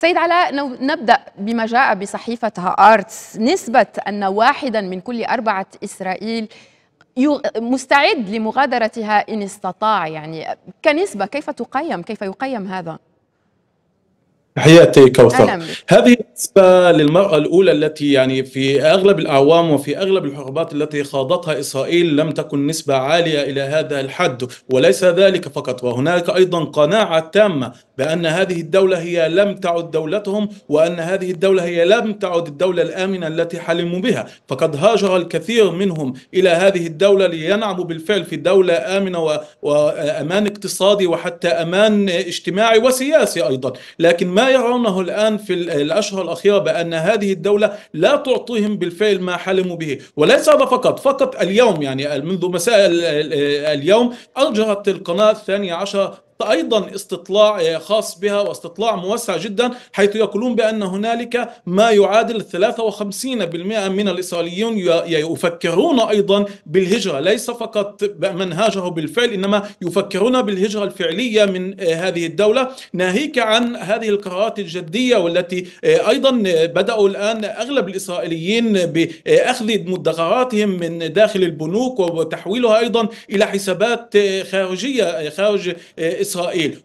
سيد علاء نبدأ بما جاء بصحيفه آرتس نسبة أن واحدا من كل أربعة إسرائيل مستعد لمغادرتها إن استطاع يعني كنسبة كيف تقيم كيف يقيم هذا؟ تحياتي كوثر هذه النسبة للمرأة الأولى التي يعني في أغلب الأعوام وفي أغلب الحروبات التي خاضتها إسرائيل لم تكن نسبة عالية إلى هذا الحد وليس ذلك فقط وهناك أيضا قناعة تامة بأن هذه الدولة هي لم تعد دولتهم وأن هذه الدولة هي لم تعد الدولة الآمنة التي حلموا بها فقد هاجر الكثير منهم إلى هذه الدولة لينعموا بالفعل في دولة آمنة وأمان اقتصادي وحتى أمان اجتماعي وسياسي أيضا لكن ما يرونه الآن في الأشهر الأخيرة بأن هذه الدولة لا تعطيهم بالفعل ما حلموا به وليس هذا فقط فقط اليوم يعني منذ مساء اليوم أرجعت القناة الثانية عشر أيضا استطلاع آه، خاص بها واستطلاع موسع جدا حيث يقولون بأن هنالك ما يعادل 53% من الإسرائيليون يفكرون أيضا بالهجرة ليس فقط من هاجروا بالفعل إنما يفكرون بالهجرة الفعلية من آه، هذه الدولة ناهيك عن هذه القرارات الجدية والتي آه، أيضا بدأوا الآن أغلب الإسرائيليين بأخذ مدخراتهم من داخل البنوك وتحويلها أيضا إلى حسابات خارجية خارج إسرائيل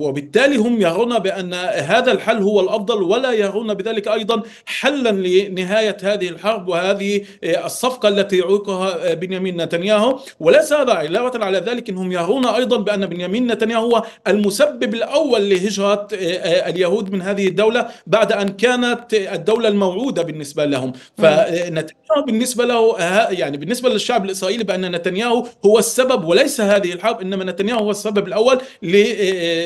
وبالتالي هم يرون بأن هذا الحل هو الأفضل ولا يرون بذلك أيضا حلا لنهاية هذه الحرب وهذه الصفقة التي يعيقها بنيامين نتنياهو وليس هذا علاوة على ذلك أنهم يرون أيضا بأن بنيامين نتنياهو هو المسبب الأول لهجرة آه، اليهود من هذه الدولة بعد أن كانت الدولة الموعودة بالنسبة لهم فنتنياهو بالنسبة له آه، يعني بالنسبة للشعب الإسرائيلي بأن نتنياهو هو السبب وليس هذه الحرب إنما نتنياهو هو السبب الأول الأول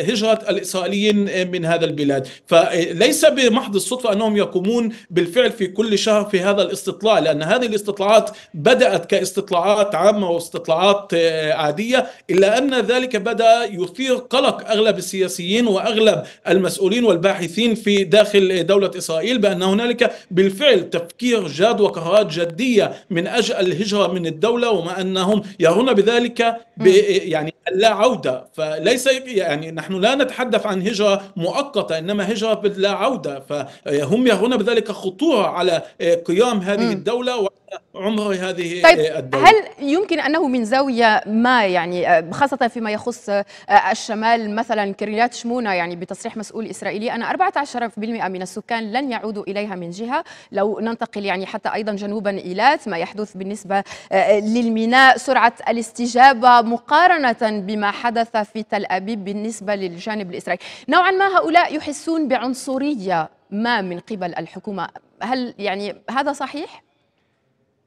لهجرة الإسرائيليين من هذا البلاد فليس بمحض الصدفة أنهم يقومون بالفعل في كل شهر في هذا الاستطلاع لأن هذه الاستطلاعات بدأت كاستطلاعات عامة واستطلاعات عادية إلا أن ذلك بدأ يثير قلق أغلب السياسيين وأغلب المسؤولين والباحثين في داخل دولة إسرائيل بأن هنالك بالفعل تفكير جاد وقرارات جدية من أجل الهجرة من الدولة وما أنهم يرون بذلك يعني لا عودة ليس يعني نحن لا نتحدث عن هجرة مؤقتة إنما هجرة بلا عودة فهم يرون بذلك خطورة على آه، قيام هذه الدولة عمري هذه طيب إيه، الدولة. هل يمكن انه من زاويه ما يعني آه، خاصه فيما يخص آه، الشمال مثلا كريات شمونه يعني بتصريح مسؤول اسرائيلي ان 14% من السكان لن يعودوا اليها من جهه لو ننتقل يعني حتى ايضا جنوبا ايلات ما يحدث بالنسبه آه، للميناء سرعه الاستجابه مقارنه بما حدث في تل ابيب بالنسبه للجانب الاسرائيلي نوعا ما هؤلاء يحسون بعنصريه ما من قبل الحكومه هل يعني هذا صحيح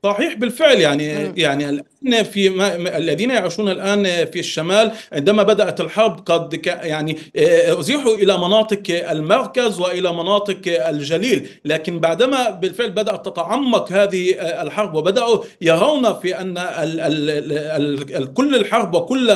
صحيح بالفعل يعني يعني في ما الذين يعيشون الان في الشمال عندما بدات الحرب قد يعني آه، ازيحوا الى مناطق المركز والى مناطق الجليل لكن بعدما بالفعل بدات تتعمق هذه آه، الحرب وبداوا يرون في ان الـ الـ الـ كل الحرب وكل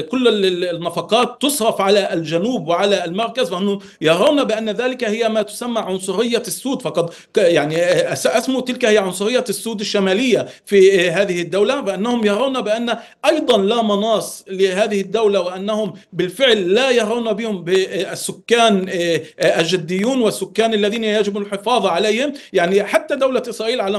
كل النفقات تصرف على الجنوب وعلى المركز فهم يرون بان ذلك هي ما تسمى عنصريه السود فقد يعني آه، اسموا تلك هي عنصريه السود الحدود الشمالية في آه، هذه الدولة بأنهم يرون بأن أيضا لا مناص لهذه الدولة وأنهم بالفعل لا يرون بهم بالسكان آه، الجديون آه، والسكان الذين يجب الحفاظ عليهم يعني حتى دولة إسرائيل على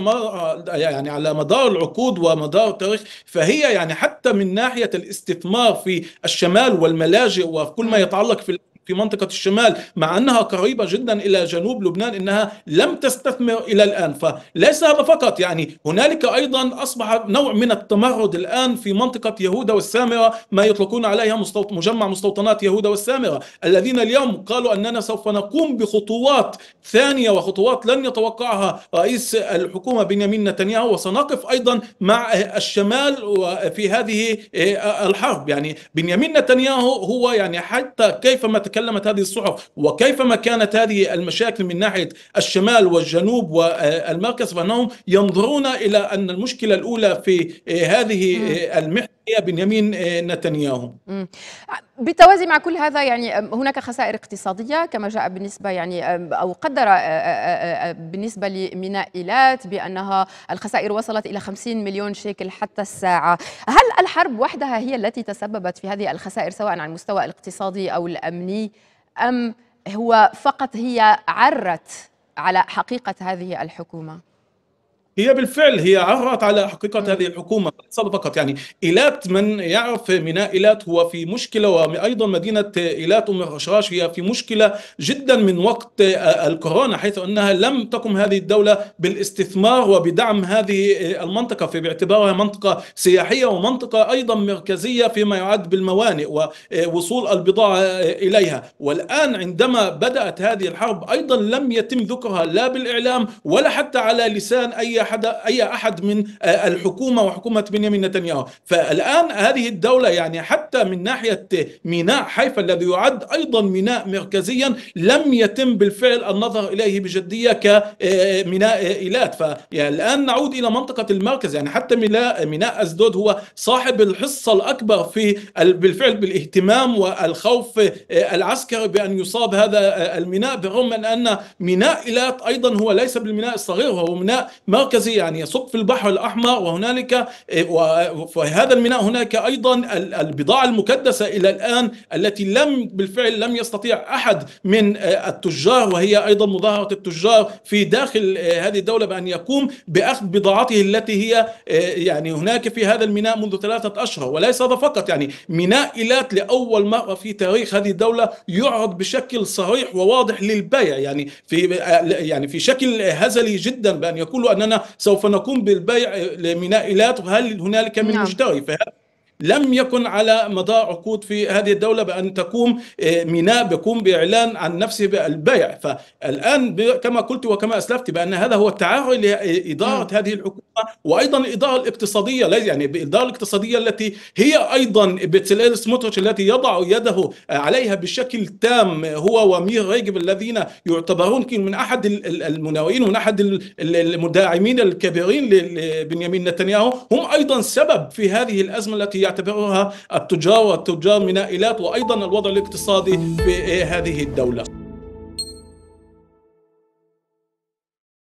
يعني على مدار العقود ومدار التاريخ فهي يعني حتى من ناحية الاستثمار في الشمال والملاجئ وكل ما نعم. يتعلق في في منطقة الشمال مع أنها قريبة جدا إلى جنوب لبنان إنها لم تستثمر إلى الآن فليس هذا فقط يعني هنالك أيضا أصبح نوع من التمرد الآن في منطقة يهودا والسامرة ما يطلقون عليها مستوط... مجمع مستوطنات يهودا والسامرة الذين اليوم قالوا أننا سوف نقوم بخطوات ثانية وخطوات لن يتوقعها رئيس الحكومة بنيامين نتنياهو وسنقف أيضا مع الشمال في هذه الحرب يعني بنيامين نتنياهو هو يعني حتى كيفما تكلم تكلمت هذه الصحف وكيفما كانت هذه المشاكل من ناحية الشمال والجنوب والمركز فأنهم ينظرون إلى أن المشكلة الأولى في آه، هذه آه، المحنة هي بنيامين آه، نتنياهو بالتوازي مع كل هذا يعني هناك خسائر اقتصاديه كما جاء بالنسبه يعني او قدر آه، آه، بالنسبه لميناء ايلات بانها الخسائر وصلت الى 50 مليون شيكل حتى الساعه هل الحرب وحدها هي التي تسببت في هذه الخسائر سواء على المستوى الاقتصادي او الامني ام هو فقط هي عرت على حقيقه هذه الحكومه هي بالفعل هي عرت على حقيقة هذه الحكومة فقط يعني إيلات من يعرف ميناء إيلات هو في مشكلة وأيضا مدينة إيلات أم الرشراش هي في مشكلة جدا من وقت آه، آه، الكورونا حيث أنها لم تقم هذه الدولة بالاستثمار وبدعم هذه آه، المنطقة في باعتبارها منطقة سياحية ومنطقة أيضا مركزية فيما يعد بالموانئ ووصول البضاعة إليها والآن عندما بدأت هذه الحرب أيضا لم يتم ذكرها لا بالإعلام ولا حتى على لسان أي احد اي احد من آه، الحكومه وحكومه بنيامين نتنياهو فالان هذه الدوله يعني حتى من ناحيه ميناء حيفا الذي يعد ايضا ميناء مركزيا لم يتم بالفعل النظر اليه بجديه كميناء آه، ايلات فالان نعود الى منطقه المركز يعني حتى ميناء اسدود هو صاحب الحصه الاكبر في بالفعل بالاهتمام والخوف آه، العسكري بان يصاب هذا الميناء بالرغم من ان ميناء ايلات ايضا هو ليس بالميناء الصغير هو ميناء مركز المركزي يعني يصب في البحر الأحمر وهنالك إيه، وفي هذا الميناء هناك أيضا البضاعة المكدسة إلى الآن التي لم بالفعل لم يستطيع أحد من إيه، التجار وهي أيضا مظاهرة التجار في داخل إيه، هذه الدولة بأن يقوم بأخذ بضاعته التي هي يعني هناك في هذا الميناء منذ ثلاثة أشهر وليس هذا فقط يعني ميناء إيلات لأول مرة في تاريخ هذه الدولة يعرض بشكل صريح وواضح للبيع يعني في يعني في شكل هزلي جدا بأن يقولوا أننا سوف نقوم بالبيع لميناء إيلات وهل هنالك من نعم. مشتري فهذا لم يكن على مدار عقود في هذه الدولة بأن تقوم آه، ميناء بيقوم بإعلان عن نفسه بالبيع فالآن كما قلت وكما أسلفت بأن هذا هو التعهد لإدارة هذه الحكومة وأيضا الإدارة الاقتصادية يعني الإدارة الاقتصادية التي هي أيضا بتسليل سموتريتش التي يضع يده آه، عليها بشكل تام هو ومير ريجب الذين يعتبرون من أحد المناوئين ومن أحد المداعمين الكبيرين لبنيامين نتنياهو هم أيضا سبب في هذه الأزمة التي يعتبرها التجار والتجار من إيلات وأيضا الوضع الاقتصادي في هذه الدولة